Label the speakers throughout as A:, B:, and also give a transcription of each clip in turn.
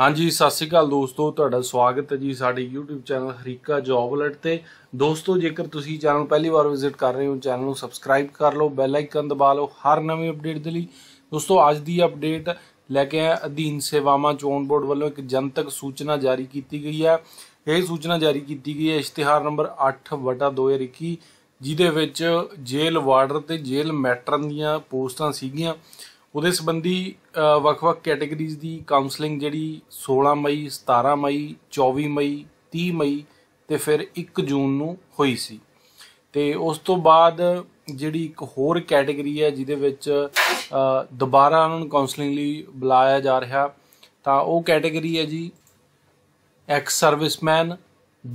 A: ਹਾਂਜੀ ਸਤਿ ਸ਼੍ਰੀ ਅਕਾਲ ਦੋਸਤੋ ਤੁਹਾਡਾ ਸਵਾਗਤ ਹੈ ਜੀ ਸਾਡੇ YouTube ਚੈਨਲ ਹਰੀਕਾ ਜੌਬ ਅਲਰਟ ਤੇ ਦੋਸਤੋ ਜੇਕਰ ਤੁਸੀਂ ਚੈਨਲ ਪਹਿਲੀ ਵਾਰ ਵਿਜ਼ਿਟ ਕਰ ਰਹੇ ਹੋ ਚੈਨਲ ਨੂੰ ਸਬਸਕ੍ਰਾਈਬ ਕਰ ਲਓ ਬੈਲ ਆਈਕਨ ਦਬਾ ਲਓ ਹਰ ਨਵੀਂ ਅਪਡੇਟ ਦੇ ਲਈ ਦੋਸਤੋ ਅੱਜ ਦੀ ਅਪਡੇਟ ਲੈ ਕੇ ਆਇਆ ਅਧੀਨ ਸੇਵਾਵਾਂ ਚੋਣ ਬੋਰਡ ਵੱਲੋਂ ਇੱਕ ਜਨਤਕ ਸੂਚਨਾ ਜਾਰੀ ਕੀਤੀ ਗਈ ਹੈ ਇਹ ਸੂਚਨਾ ਜਾਰੀ ਕੀਤੀ ਗਈ ਹੈ ਇਸ਼ਤਿਹਾਰ ਨੰਬਰ 8/2021 ਜਿਹਦੇ ਵਿੱਚ ਜੇਲ੍ਹ ਵਾਰਡਰ ਤੇ ਜੇਲ੍ਹ ਮੈਟਰਨ ਦੀਆਂ ਪੋਸਟਾਂ ਸੀਗੀਆਂ ਉਹਦੇ ਸੰਬੰਧੀ ਵੱਖ-ਵੱਖ ਕੈਟਾਗਰੀਜ਼ ਦੀ ਕਾਉਂਸਲਿੰਗ ਜਿਹੜੀ 16 ਮਈ 17 ਮਈ 24 ਮਈ 30 ਮਈ ਤੇ ਫਿਰ 1 ਜੂਨ ਨੂੰ ਹੋਈ ਸੀ ਤੇ ਉਸ ਤੋਂ ਬਾਅਦ ਜਿਹੜੀ ਇੱਕ ਹੋਰ ਕੈਟਾਗਰੀ ਹੈ ਜਿਹਦੇ ਵਿੱਚ ਦੁਬਾਰਾ ਉਹਨਾਂ ਨੂੰ ਕਾਉਂਸਲਿੰਗ ਲਈ ਬੁਲਾਇਆ ਜਾ ਰਿਹਾ ਤਾਂ ਉਹ ਕੈਟਾਗਰੀ ਹੈ ਜੀ ਐਕਸ ਸਰਵਿਸਮੈਨ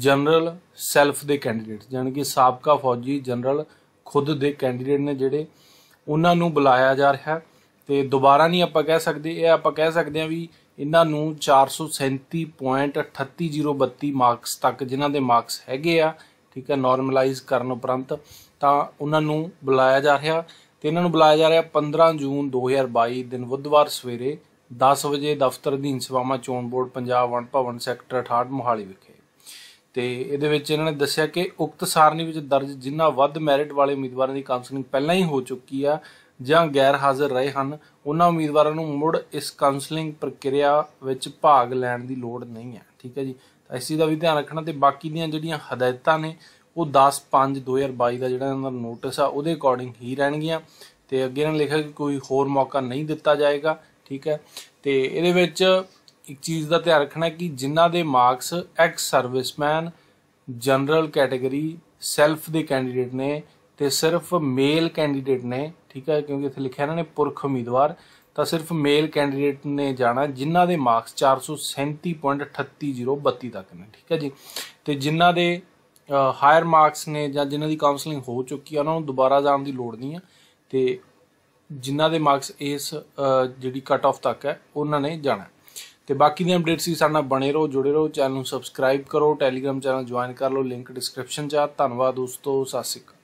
A: ਜਨਰਲ ਸੈਲਫ ਦੇ ਕੈਂਡੀਡੇਟ ਜਾਨਕਿ ਕਿ ਸਾਬਕਾ ਫੌਜੀ ਜਨਰਲ ਖੁਦ ਦੇ ਕੈਂਡੀਡੇਟ ਨੇ ਜਿਹੜੇ ਉਹਨਾਂ ਨੂੰ ਬੁਲਾਇਆ ਜਾ ਰਿਹਾ ਤੇ ਦੁਬਾਰਾ ਨਹੀਂ ਆਪਾਂ ਕਹਿ ਸਕਦੇ ਇਹ ਆਪਾਂ ਕਹਿ ਸਕਦੇ ਆ ਵੀ ਇਹਨਾਂ ਨੂੰ 437.38032 ਮਾਰਕਸ ਤੱਕ ਜਿਨ੍ਹਾਂ ਦੇ ਮਾਰਕਸ ਹੈਗੇ ਆ ਠੀਕ ਹੈ ਨਾਰਮਲਾਈਜ਼ ਕਰਨ ਉਪਰੰਤ ਤਾਂ ਉਹਨਾਂ ਨੂੰ ਬੁਲਾਇਆ ਜਾ ਰਿਹਾ ਤੇ ਇਹਨਾਂ ਨੂੰ ਬੁਲਾਇਆ ਜਾ ਰਿਹਾ 15 ਜੂਨ 2022 ਦਿਨ ਬੁੱਧਵਾਰ ਸਵੇਰੇ 10 ਵਜੇ ਦਫ਼ਤਰ ਅਧੀਨ ਸਵਾਮਾ ਚੋਣ ਬੋਰਡ ਪੰਜਾਬ ਵਣ ਭਵਨ ਸੈਕਟਰ 68 ਮੋਹਾਲੀ ਵਿਖੇ ਤੇ ਇਹਦੇ ਵਿੱਚ ਇਹਨਾਂ ਨੇ ਦੱਸਿਆ ਕਿ ਉਕਤ ਸਾਰਨੀ ਵਿੱਚ ਦਰਜ ਜਿਨ੍ਹਾਂ ਵੱਧ ਮੈਰਿਟ ਵਾਲੇ ਉਮੀਦਵਾਰਾਂ ਦੀ ਕਾਉਂਸਲਿੰਗ ਪਹਿਲਾਂ ਹੀ ਹੋ ਚੁੱਕੀ ਆ ਜਾਂ ਗੈਰ ਹਾਜ਼ਰ ਰਹੇ ਹਨ ਉਹਨਾਂ ਉਮੀਦਵਾਰਾਂ ਨੂੰ ਮੁੜ ਇਸ ਕਾਉਂਸਲਿੰਗ ਪ੍ਰਕਿਰਿਆ ਵਿੱਚ ਭਾਗ ਲੈਣ ਦੀ ਲੋੜ ਨਹੀਂ ਹੈ ਠੀਕ ਹੈ ਜੀ ਤਾਂ ਇਸੇ ਦਾ ਵੀ ਧਿਆਨ ਰੱਖਣਾ ਤੇ ਬਾਕੀ ਦੀਆਂ ਜਿਹੜੀਆਂ ਹਦਾਇਤਾਂ ਨੇ ਉਹ 10 5 2022 ਦਾ ਜਿਹੜਾ ਇਹਨਾਂ ਦਾ ਨੋਟਿਸ ਆ ਉਹਦੇ ਅਕੋਰਡਿੰਗ ਹੀ ਰਹਿਣਗੀਆਂ ਤੇ ਅੱਗੇ ਇਹਨਾਂ ਲਿਖਿਆ ਕਿ ਕੋਈ ਹੋਰ ਮੌਕਾ ਨਹੀਂ ਦਿੱਤਾ ਜਾਏਗਾ ਠੀਕ ਹੈ ਤੇ ਇਹਦੇ ਵਿੱਚ ਇੱਕ ਚੀਜ਼ ਦਾ ਧਿਆਨ ਰੱਖਣਾ ਕਿ ਜਿਨ੍ਹਾਂ ਦੇ marks ex serviceman general category self ਦੇ ਕੈਂਡੀਡੇਟ ਨੇ ਤੇ ਸਿਰਫ ਮੇਲ ਕੈਂਡੀਡੇਟ ਨੇ ਠੀਕ ਹੈ ਕਿਉਂਕਿ ਇੱਥੇ ਲਿਖਿਆ ਇਹਨਾਂ ਨੇ ਪੁਰਖ ਉਮੀਦਵਾਰ ਤਾਂ ਸਿਰਫ ਮੇਲ ਕੈਂਡੀਡੇਟ ਨੇ ਜਾਣਾ ਜਿਨ੍ਹਾਂ ਦੇ ਮਾਰਕਸ 437.38032 ਤੱਕ ਨੇ ਠੀਕ ਹੈ ਜੀ ਤੇ ਜਿਨ੍ਹਾਂ ਦੇ ਹਾਇਰ ਮਾਰਕਸ ਨੇ ਜਾਂ ਜਿਨ੍ਹਾਂ ਦੀ ਕਾਉਂਸਲਿੰਗ ਹੋ ਚੁੱਕੀ ਹੈ ਉਹਨਾਂ ਨੂੰ ਦੁਬਾਰਾ ਜਾਣ ਦੀ ਲੋੜ ਨਹੀਂ ਹੈ ਤੇ ਜਿਨ੍ਹਾਂ ਦੇ ਮਾਰਕਸ ਇਸ ਜਿਹੜੀ ਕਟ ਆਫ ਤੱਕ ਹੈ ਉਹਨਾਂ ਨੇ ਜਾਣਾ ਤੇ ਬਾਕੀ ਦੀਆਂ ਅਪਡੇਟਸ ਵੀ ਸਾਡੇ ਨਾਲ ਬਣੇ ਰਹੋ ਜੁੜੇ ਰਹੋ ਚੈਨਲ ਨੂੰ ਸਬਸਕ੍ਰਾਈਬ ਕਰੋ ਟੈਲੀਗ੍ਰam ਚੈਨਲ ਜੁਆਇਨ ਕਰ ਲਓ ਲਿੰਕ ਡਿਸਕ੍ਰਿਪਸ਼ਨ 'ਚ ਆ ਧੰਨਵਾਦ ਦੋਸਤੋ ਸਾਸਿਕ